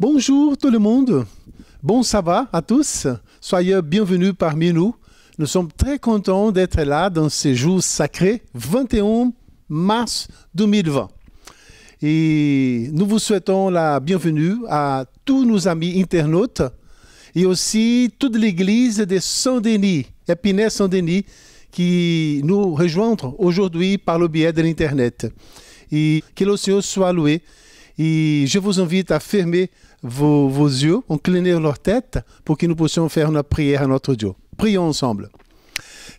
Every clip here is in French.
Bonjour tout le monde. Bon sabbat à tous. Soyez bienvenus parmi nous. Nous sommes très contents d'être là dans ces jours sacrés, 21 mars 2020. Et nous vous souhaitons la bienvenue à tous nos amis internautes et aussi toute l'église de Saint-Denis, Épinay-Saint-Denis, qui nous rejoint aujourd'hui par le biais de l'Internet. Et que le Seigneur soit loué. Et je vous invite à fermer vos, vos yeux, inclinez leur tête pour que nous puissions faire notre prière à notre Dieu. Prions ensemble.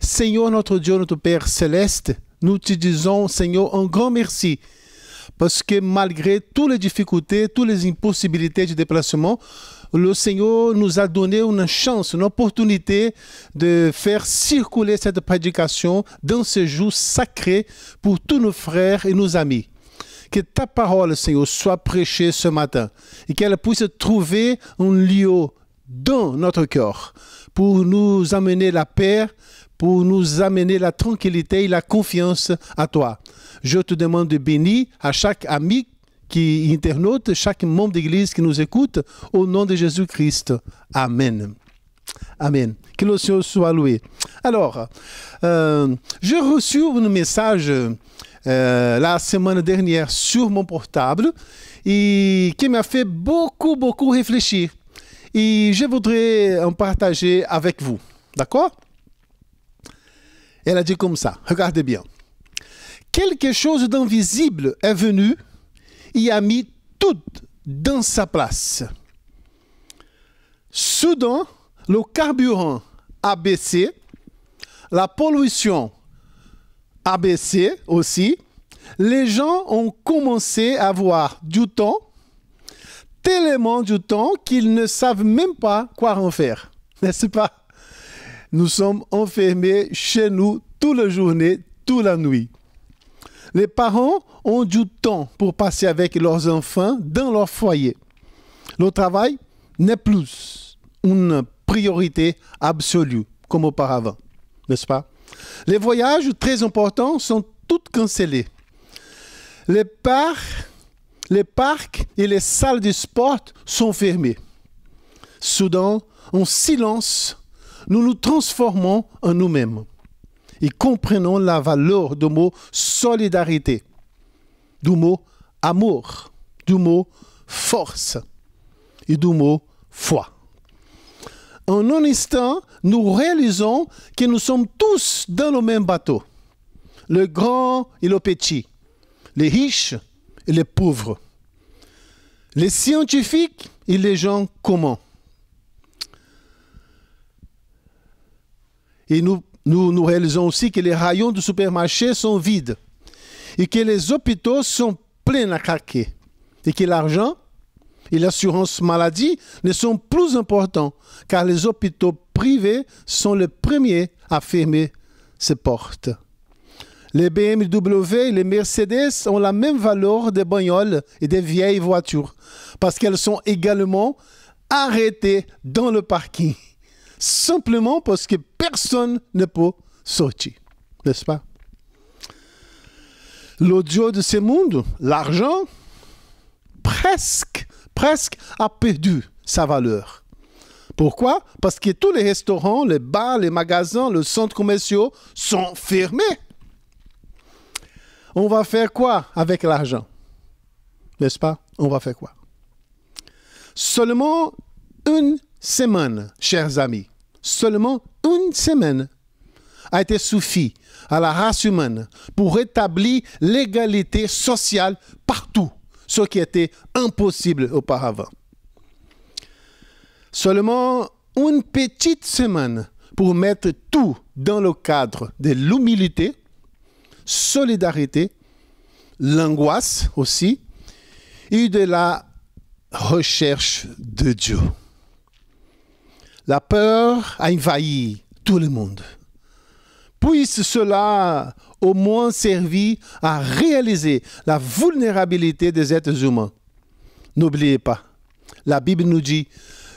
Seigneur notre Dieu, notre Père céleste, nous te disons, Seigneur, un grand merci. Parce que malgré toutes les difficultés, toutes les impossibilités de déplacement, le Seigneur nous a donné une chance, une opportunité de faire circuler cette prédication dans ce jour sacré pour tous nos frères et nos amis que ta parole, Seigneur, soit prêchée ce matin et qu'elle puisse trouver un lieu dans notre cœur pour nous amener la paix, pour nous amener la tranquillité et la confiance à toi. Je te demande de bénir à chaque ami qui internaute, chaque membre d'église qui nous écoute, au nom de Jésus-Christ. Amen. Amen. Que le Seigneur soit loué. Alors, euh, j'ai reçu un message eh, la semaine dernière sur mon portable et qui m'a fait beaucoup, beaucoup réfléchir. Et je voudrais en partager avec vous. D'accord Elle a dit comme ça, regardez bien. Quelque chose d'invisible est venu et a mis tout dans sa place. Soudain, le carburant a baissé, la pollution ABC aussi, les gens ont commencé à avoir du temps, tellement du temps qu'ils ne savent même pas quoi en faire. N'est-ce pas Nous sommes enfermés chez nous toute la journée, toute la nuit. Les parents ont du temps pour passer avec leurs enfants dans leur foyer. Le travail n'est plus une priorité absolue comme auparavant, n'est-ce pas les voyages très importants sont tous cancellés. Les parcs, les parcs et les salles de sport sont fermés. Soudain, en silence, nous nous transformons en nous-mêmes et comprenons la valeur du mot solidarité, du mot amour, du mot force et du mot foi en un instant, nous réalisons que nous sommes tous dans le même bateau. Le grand et le petit, les riches et les pauvres, les scientifiques et les gens communs. Et nous, nous, réalisons aussi que les rayons du supermarché sont vides et que les hôpitaux sont pleins à craquer et que l'argent et l'assurance maladie ne sont plus importants car les hôpitaux privés sont les premiers à fermer ces portes. Les BMW et les Mercedes ont la même valeur des bagnoles et des vieilles voitures parce qu'elles sont également arrêtées dans le parking simplement parce que personne ne peut sortir, n'est-ce pas? L'audio de ce monde, l'argent, presque, presque a perdu sa valeur. Pourquoi Parce que tous les restaurants, les bars, les magasins, les centres commerciaux sont fermés. On va faire quoi avec l'argent N'est-ce pas On va faire quoi Seulement une semaine, chers amis, seulement une semaine a été suffi à la race humaine pour rétablir l'égalité sociale partout ce qui était impossible auparavant. Seulement une petite semaine pour mettre tout dans le cadre de l'humilité, solidarité, l'angoisse aussi, et de la recherche de Dieu. La peur a envahi tout le monde puisse cela au moins servir à réaliser la vulnérabilité des êtres humains. N'oubliez pas, la Bible nous dit,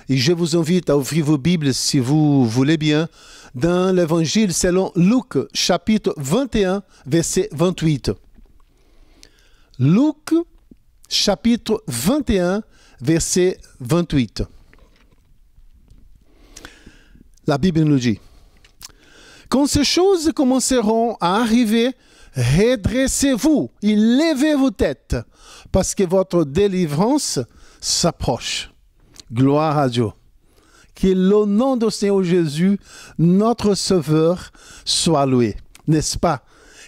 et je vous invite à ouvrir vos Bibles si vous voulez bien, dans l'Évangile selon Luc chapitre 21, verset 28. Luc chapitre 21, verset 28. La Bible nous dit, quand ces choses commenceront à arriver, redressez-vous et levez vos têtes, parce que votre délivrance s'approche. Gloire à Dieu. Que le nom de Seigneur Jésus, notre Sauveur, soit loué. N'est-ce pas?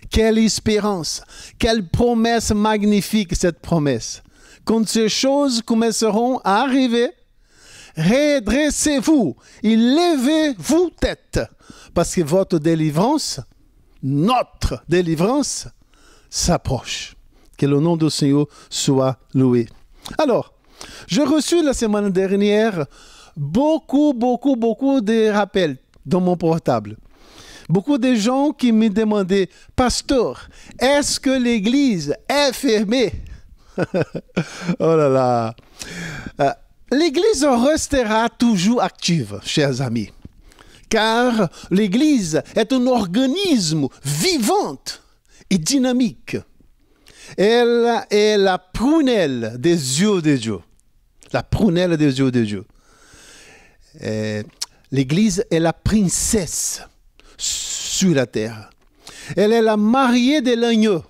Quelle espérance, quelle promesse magnifique cette promesse. Quand ces choses commenceront à arriver, redressez-vous et levez vos têtes parce que votre délivrance, notre délivrance, s'approche. Que le nom du Seigneur soit loué. Alors, j'ai reçu la semaine dernière beaucoup, beaucoup, beaucoup de rappels dans mon portable. Beaucoup de gens qui me demandaient, Pasteur, est-ce que l'Église est fermée Oh là là. Euh, L'Église restera toujours active, chers amis car l'Église est un organisme vivant et dynamique. Elle est la prunelle des yeux de Dieu. La prunelle des yeux de Dieu. L'Église est la princesse sur la terre. Elle est la mariée de l'agneau.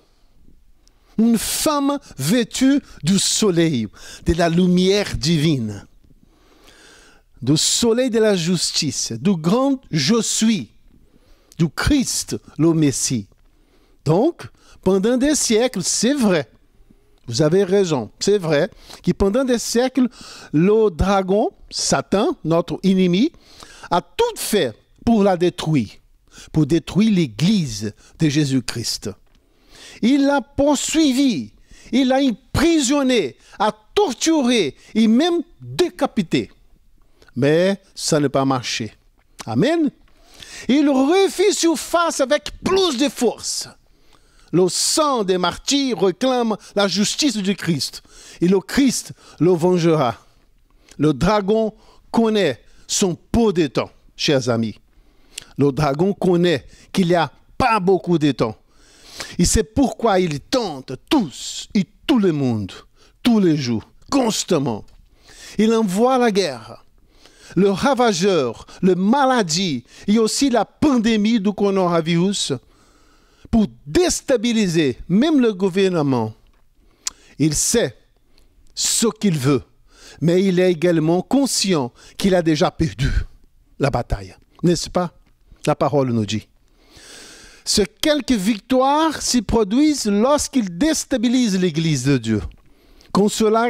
Une femme vêtue du soleil, de la lumière divine du soleil de la justice, du grand je suis, du Christ le Messie. Donc, pendant des siècles, c'est vrai, vous avez raison, c'est vrai, que pendant des siècles, le dragon, Satan, notre ennemi, a tout fait pour la détruire, pour détruire l'Église de Jésus-Christ. Il l'a poursuivi, il l'a emprisonné, a torturé et même décapité mais ça n'a pas marché. Amen. Il sur face avec plus de force. Le sang des martyrs réclame la justice du Christ. Et le Christ le vengera. Le dragon connaît son pot de temps, chers amis. Le dragon connaît qu'il n'y a pas beaucoup de temps. Et c'est pourquoi il tente tous et tout le monde, tous les jours, constamment. Il envoie la guerre le ravageur, le maladie et aussi la pandémie du coronavirus pour déstabiliser même le gouvernement. Il sait ce qu'il veut, mais il est également conscient qu'il a déjà perdu la bataille. N'est-ce pas La parole nous dit. Ce quelques victoires s'y produisent lorsqu'il déstabilise l'Église de Dieu. Quand cela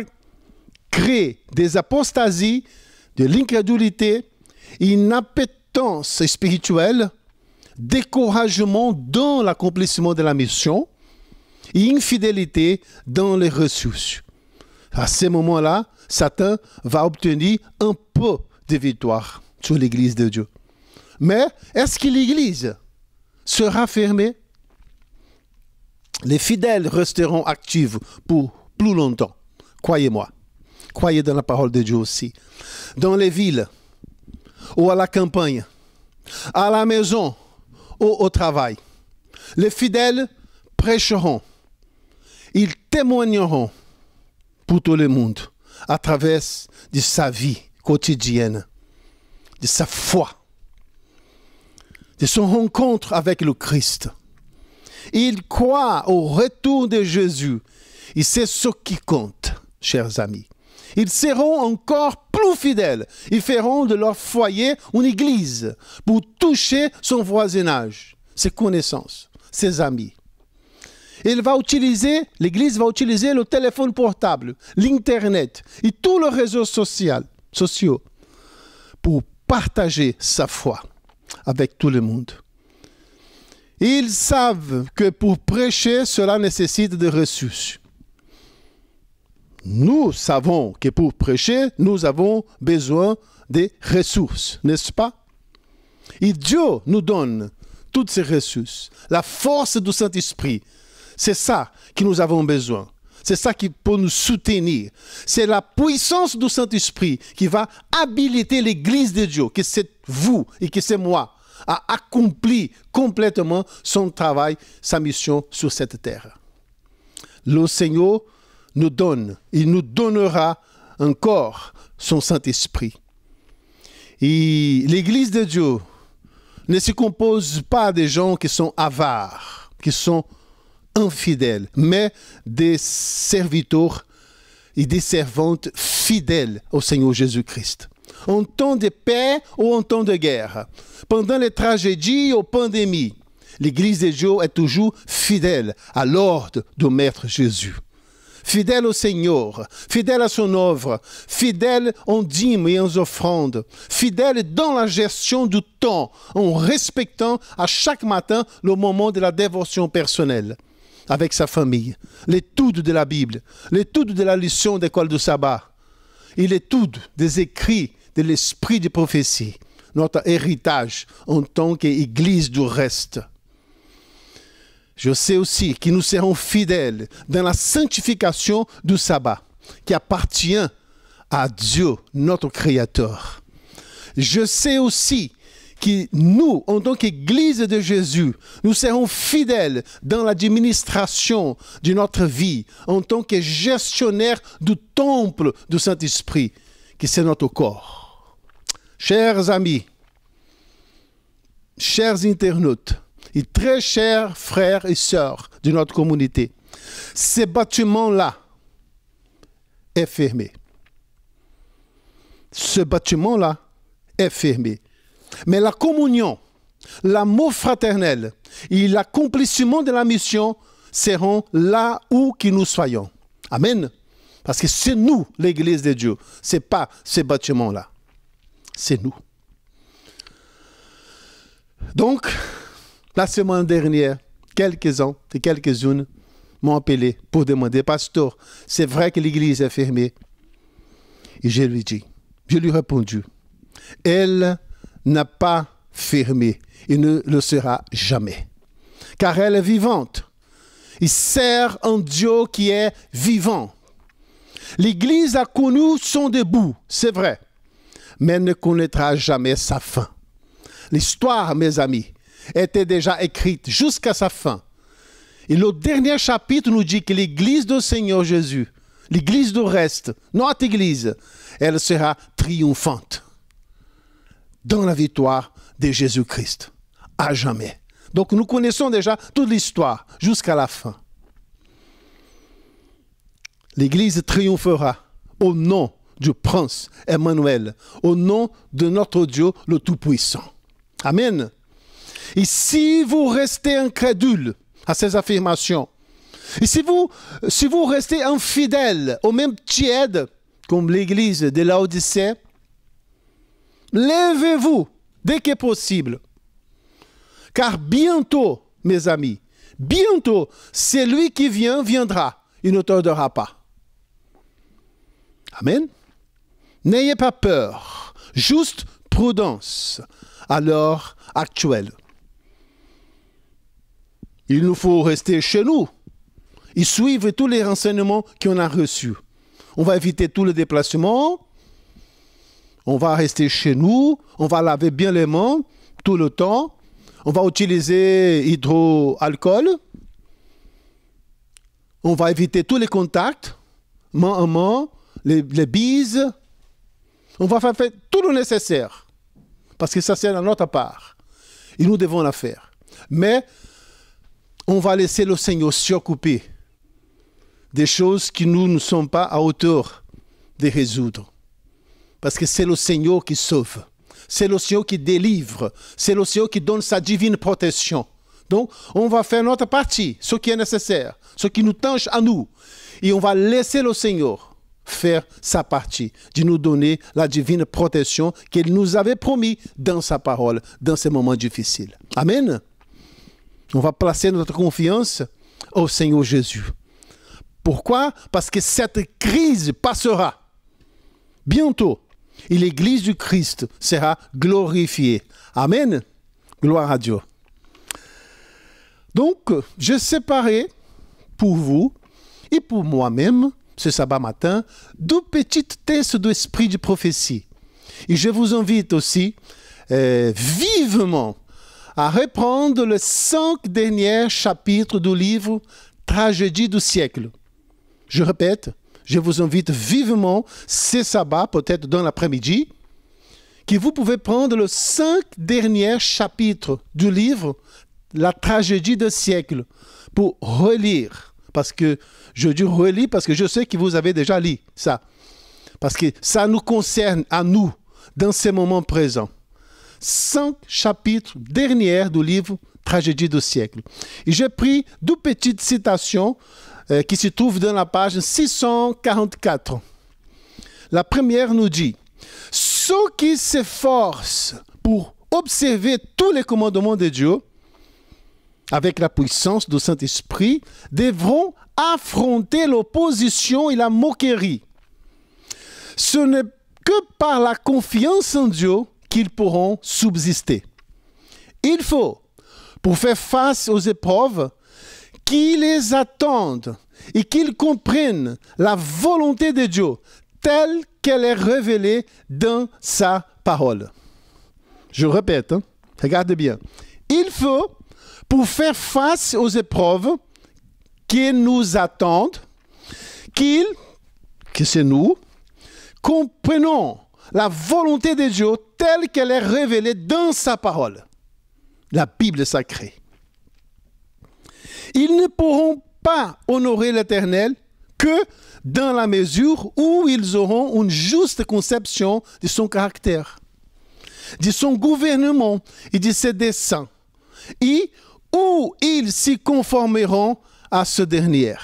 crée des apostasies, de l'incrédulité, inappétence spirituelle, découragement dans l'accomplissement de la mission et infidélité dans les ressources. À ce moment-là, Satan va obtenir un peu de victoire sur l'Église de Dieu. Mais est-ce que l'Église sera fermée Les fidèles resteront actifs pour plus longtemps, croyez-moi croyez dans la parole de Dieu aussi. Dans les villes, ou à la campagne, à la maison, ou au travail, les fidèles prêcheront. Ils témoigneront pour tout le monde à travers de sa vie quotidienne, de sa foi, de son rencontre avec le Christ. Ils croient au retour de Jésus et c'est ce qui compte, chers amis. Ils seront encore plus fidèles. Ils feront de leur foyer une église pour toucher son voisinage, ses connaissances, ses amis. Il va utiliser, l'église va utiliser le téléphone portable, l'Internet et tous les réseaux sociaux pour partager sa foi avec tout le monde. Ils savent que pour prêcher, cela nécessite des ressources nous savons que pour prêcher, nous avons besoin des ressources, n'est-ce pas Et Dieu nous donne toutes ces ressources, la force du Saint-Esprit. C'est ça que nous avons besoin. C'est ça qui peut nous soutenir. C'est la puissance du Saint-Esprit qui va habiliter l'Église de Dieu, que c'est vous et que c'est moi, à accomplir complètement son travail, sa mission sur cette terre. Le Seigneur nous donne, il nous donnera encore son Saint-Esprit. Et l'Église de Dieu ne se compose pas des gens qui sont avares, qui sont infidèles, mais des serviteurs et des servantes fidèles au Seigneur Jésus-Christ. En temps de paix ou en temps de guerre, pendant les tragédies ou pandémies, l'Église de Dieu est toujours fidèle à l'ordre de Maître Jésus fidèle au Seigneur, fidèle à son œuvre, fidèle en dîmes et en offrandes, fidèle dans la gestion du temps, en respectant à chaque matin le moment de la dévotion personnelle avec sa famille, l'étude de la Bible, l'étude de la leçon d'école du sabbat et l'étude des écrits de l'esprit de prophétie, notre héritage en tant qu'Église du reste. Je sais aussi que nous serons fidèles dans la sanctification du sabbat qui appartient à Dieu, notre Créateur. Je sais aussi que nous, en tant qu'Église de Jésus, nous serons fidèles dans l'administration de notre vie en tant que gestionnaire du temple du Saint-Esprit, qui c'est notre corps. Chers amis, chers internautes, et très chers frères et sœurs de notre communauté. Ce bâtiment-là est fermé. Ce bâtiment-là est fermé. Mais la communion, l'amour fraternel et l'accomplissement de la mission seront là où que nous soyons. Amen. Parce que c'est nous, l'Église de Dieu. Ce n'est pas ce bâtiment-là. C'est nous. Donc, la semaine dernière, quelques-uns et quelques-unes m'ont appelé pour demander, Pasteur, c'est vrai que l'église est fermée. Et je lui dit, je lui ai répondu, elle n'a pas fermé et ne le sera jamais, car elle est vivante. Il sert un Dieu qui est vivant. L'Église a connu son début, c'est vrai, mais ne connaîtra jamais sa fin. L'histoire, mes amis, était déjà écrite jusqu'à sa fin. Et le dernier chapitre nous dit que l'Église du Seigneur Jésus, l'Église du reste, notre Église, elle sera triomphante dans la victoire de Jésus-Christ, à jamais. Donc nous connaissons déjà toute l'histoire jusqu'à la fin. L'Église triomphera au nom du prince Emmanuel, au nom de notre Dieu le Tout-Puissant. Amen. Et si vous restez incrédule à ces affirmations, et si vous, si vous restez infidèle aux même tiède, comme l'église de l'Odyssée, levez-vous dès que possible. Car bientôt, mes amis, bientôt, celui qui vient viendra. Il ne tardera pas. Amen. N'ayez pas peur, juste prudence à l'heure actuelle. Il nous faut rester chez nous. et suivre tous les renseignements qu'on a reçus. On va éviter tous les déplacements. On va rester chez nous. On va laver bien les mains tout le temps. On va utiliser hydroalcool. On va éviter tous les contacts, main en main, les, bises. On va faire tout le nécessaire. Parce que ça, c'est à notre part. Et nous devons la faire. Mais on va laisser le Seigneur s'occuper des choses que nous ne sommes pas à hauteur de résoudre. Parce que c'est le Seigneur qui sauve, c'est le Seigneur qui délivre, c'est le Seigneur qui donne sa divine protection. Donc, on va faire notre partie, ce qui est nécessaire, ce qui nous tâche à nous. Et on va laisser le Seigneur faire sa partie, de nous donner la divine protection qu'il nous avait promis dans sa parole, dans ces moments difficiles. Amen. On va placer notre confiance au Seigneur Jésus. Pourquoi Parce que cette crise passera. Bientôt, et l'Église du Christ sera glorifiée. Amen. Gloire à Dieu. Donc, je séparais pour vous et pour moi-même, ce sabbat matin, deux petites tests d'esprit de prophétie. Et je vous invite aussi euh, vivement à reprendre le cinq derniers chapitres du livre Tragédie du siècle. Je répète, je vous invite vivement ce sabbat, peut-être dans l'après-midi, que vous pouvez prendre le cinq derniers chapitres du livre La tragédie du siècle pour relire. Parce que je dis relire parce que je sais que vous avez déjà lu ça. Parce que ça nous concerne à nous dans ces moments présents cinq chapitres derniers du livre Tragédie du siècle. Et j'ai pris deux petites citations euh, qui se trouvent dans la page 644. La première nous dit Ceux qui s'efforcent pour observer tous les commandements de Dieu, avec la puissance du Saint-Esprit, devront affronter l'opposition et la moquerie. Ce n'est que par la confiance en Dieu qu'ils pourront subsister. Il faut, pour faire face aux épreuves qui les attendent et qu'ils comprennent la volonté de Dieu telle qu'elle est révélée dans sa parole. Je répète, hein, regardez bien. Il faut, pour faire face aux épreuves qui nous attendent, qu'ils, que c'est nous, comprenons la volonté de Dieu telle qu'elle est révélée dans sa parole, la Bible sacrée. Ils ne pourront pas honorer l'Éternel que dans la mesure où ils auront une juste conception de son caractère, de son gouvernement et de ses desseins, et où ils s'y conformeront à ce dernier.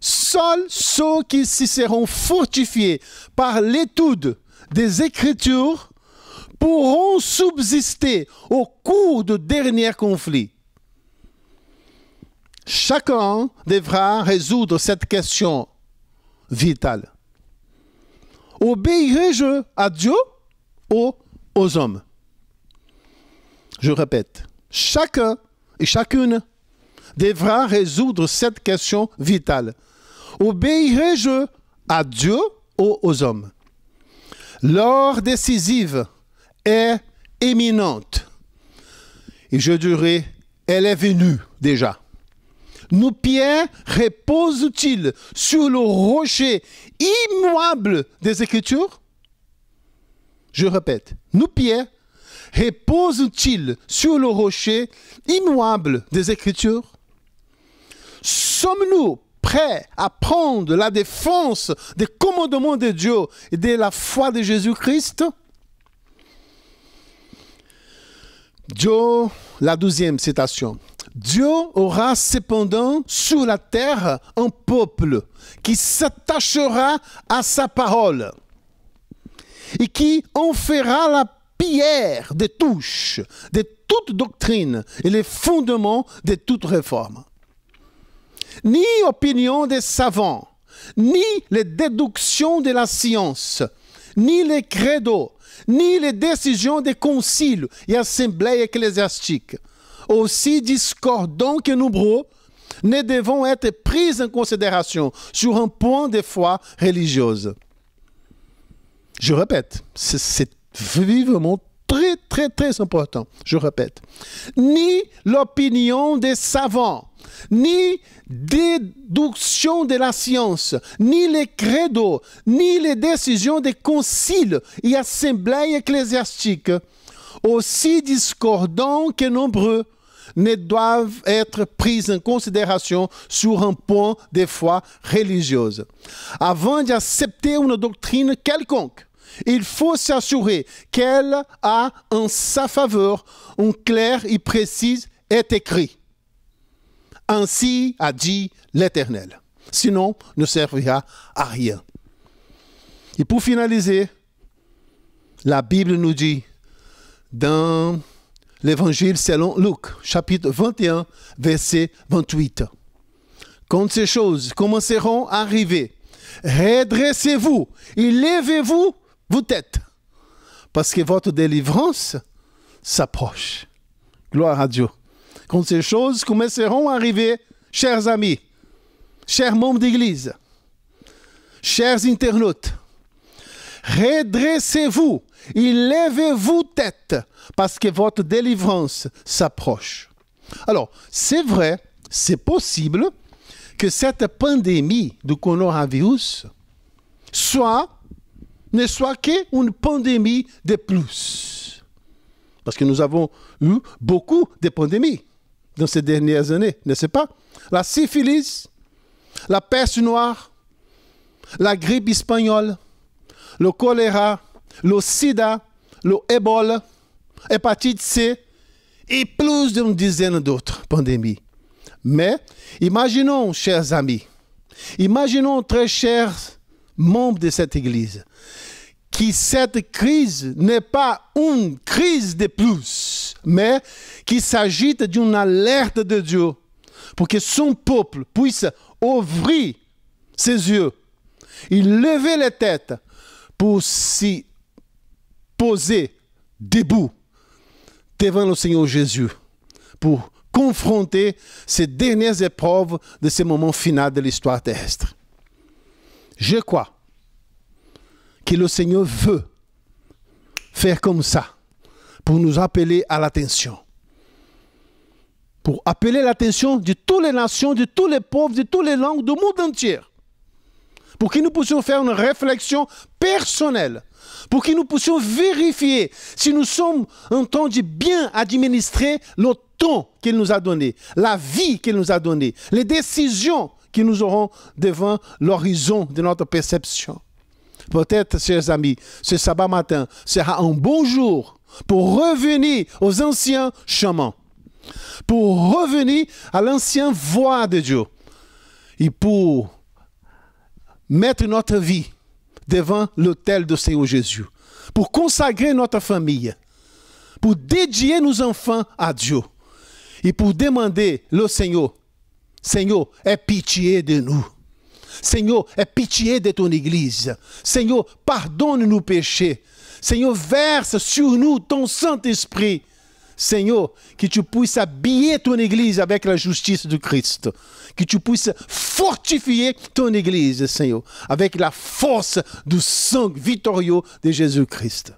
Seuls ceux qui s'y seront fortifiés par l'étude des Écritures pourront subsister au cours du dernier conflit. Chacun devra résoudre cette question vitale. Obéirai-je à Dieu ou aux hommes Je répète, chacun et chacune devra résoudre cette question vitale. Obéirai-je à Dieu ou aux hommes L'heure décisive est éminente. Et je dirais, elle est venue déjà. Nos pierres reposent-ils sur le rocher immuable des Écritures Je répète, nos pierres reposent-ils sur le rocher immuable des Écritures Sommes-nous prêt à prendre la défense des commandements de Dieu et de la foi de Jésus-Christ Dieu, la douzième citation. Dieu aura cependant sur la terre un peuple qui s'attachera à sa parole et qui en fera la pierre des touches de toute doctrine et les fondements de toute réforme ni opinion des savants, ni les déductions de la science, ni les credos, ni les décisions des conciles et assemblées ecclésiastiques, aussi discordants que nombreux, ne devons être prises en considération sur un point de foi religieuse. Je répète, c'est vivement très, très, très important. Je répète. Ni l'opinion des savants, ni déduction de la science, ni les credos, ni les décisions des conciles et assemblées ecclésiastiques, aussi discordants que nombreux, ne doivent être prises en considération sur un point de foi religieuse. Avant d'accepter une doctrine quelconque, il faut s'assurer qu'elle a en sa faveur un clair et précis est écrit. Ainsi a dit l'Éternel. Sinon, ne servira à rien. Et pour finaliser, la Bible nous dit dans l'Évangile selon Luc, chapitre 21, verset 28. Quand ces choses commenceront à arriver, redressez-vous et levez-vous vos têtes, parce que votre délivrance s'approche. Gloire à Dieu quand ces choses commenceront à arriver, chers amis, chers membres d'Église, chers internautes, redressez-vous et levez-vous tête parce que votre délivrance s'approche. Alors, c'est vrai, c'est possible que cette pandémie du coronavirus soit, ne soit qu'une pandémie de plus. Parce que nous avons eu beaucoup de pandémies dans ces dernières années, n'est-ce pas La syphilis, la peste noire, la grippe espagnole, le choléra, le sida, le Ebola, hépatite C et plus d'une dizaine d'autres pandémies. Mais imaginons, chers amis, imaginons, très chers membres de cette Église, que cette crise n'est pas une crise de plus mais qui de d'une alerta de Deus, porque que son peuple puisse ouvrir ses yeux e lever les têtes pour se poser debout devant le Senhor Jesus, pour confronter ces dernières épreuves de ce moment final de l'histoire terrestre. Je crois que le Seigneur veut faire comme ça pour nous appeler à l'attention. Pour appeler l'attention de toutes les nations, de tous les pauvres, de toutes les langues du monde entier. Pour que nous puissions faire une réflexion personnelle. Pour que nous puissions vérifier si nous sommes en temps de bien administrer le temps qu'il nous a donné, la vie qu'il nous a donnée, les décisions que nous aurons devant l'horizon de notre perception. Peut-être, chers amis, ce sabbat matin sera un bon jour pour revenir aux anciens chemins, pour revenir à l'ancienne voie de Dieu et pour mettre notre vie devant l'autel de Seigneur Jésus, pour consacrer notre famille, pour dédier nos enfants à Dieu et pour demander le Seigneur, Seigneur, aie pitié de nous. Seigneur, aie pitié de ton Église. Seigneur, pardonne nos péchés. Seigneur, verse sur nous ton Saint-Esprit. Seigneur, que tu puisses habiller ton Église avec la justice du Christ. Que tu puisses fortifier ton Église, Seigneur, avec la force du sang victorieux de Jésus-Christ.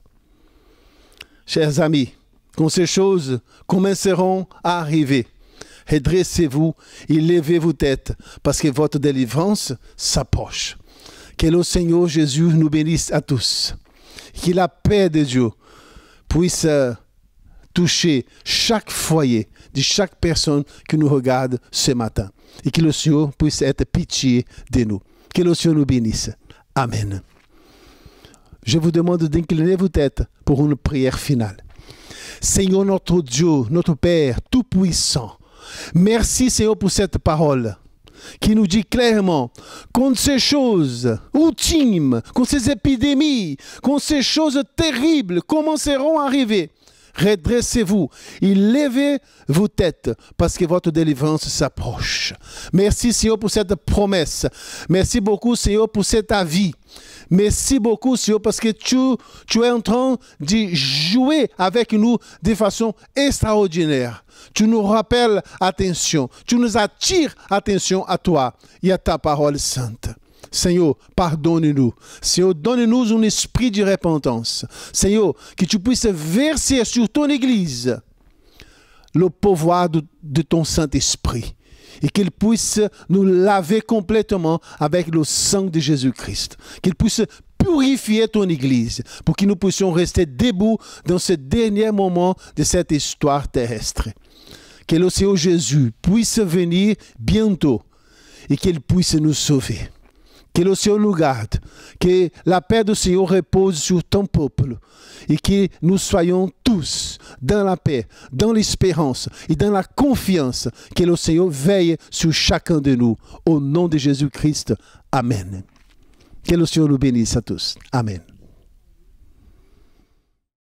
Chers amis, quand ces choses commenceront à arriver, redressez-vous et levez vos têtes, parce que votre délivrance s'approche. Que le Seigneur Jésus nous bénisse à tous que la paix de Dieu puisse euh, toucher chaque foyer de chaque personne qui nous regarde ce matin. Et que le Seigneur puisse être pitié de nous. Que le Seigneur nous bénisse. Amen. Je vous demande d'incliner vos têtes pour une prière finale. Seigneur notre Dieu, notre Père Tout-Puissant, merci Seigneur pour cette parole qui nous dit clairement quand ces choses ultimes, quand ces épidémies, contre ces choses terribles commenceront à arriver, redressez-vous et levez vos têtes parce que votre délivrance s'approche. Merci Seigneur pour cette promesse. Merci beaucoup Seigneur pour cet avis. Merci beaucoup Seigneur parce que tu, tu es en train de jouer avec nous de façon extraordinaire. Tu nous rappelles attention, tu nous attires attention à toi et à ta parole sainte. Seigneur, pardonne nous Seigneur, donne-nous un esprit de repentance. Seigneur, que tu puisses verser sur ton Église le pouvoir de, ton Saint-Esprit et qu'il puisse nous laver complètement avec le sang de Jésus-Christ. Qu'il puisse purifier ton Église pour que nous puissions rester debout dans ce dernier moment de cette histoire terrestre. Que le Seigneur Jésus puisse venir bientôt et qu'il puisse nous sauver. que o Senhor nos garde, que a paix do Senhor repouse sobre teu povo e que nós sejamos todos dans la paix, dans l'espérance e dans la confiança, que o Senhor veille sur chacun de nós, Au nome de Jesus christ Amém. Que o Senhor nos bénisse a todos. Amen.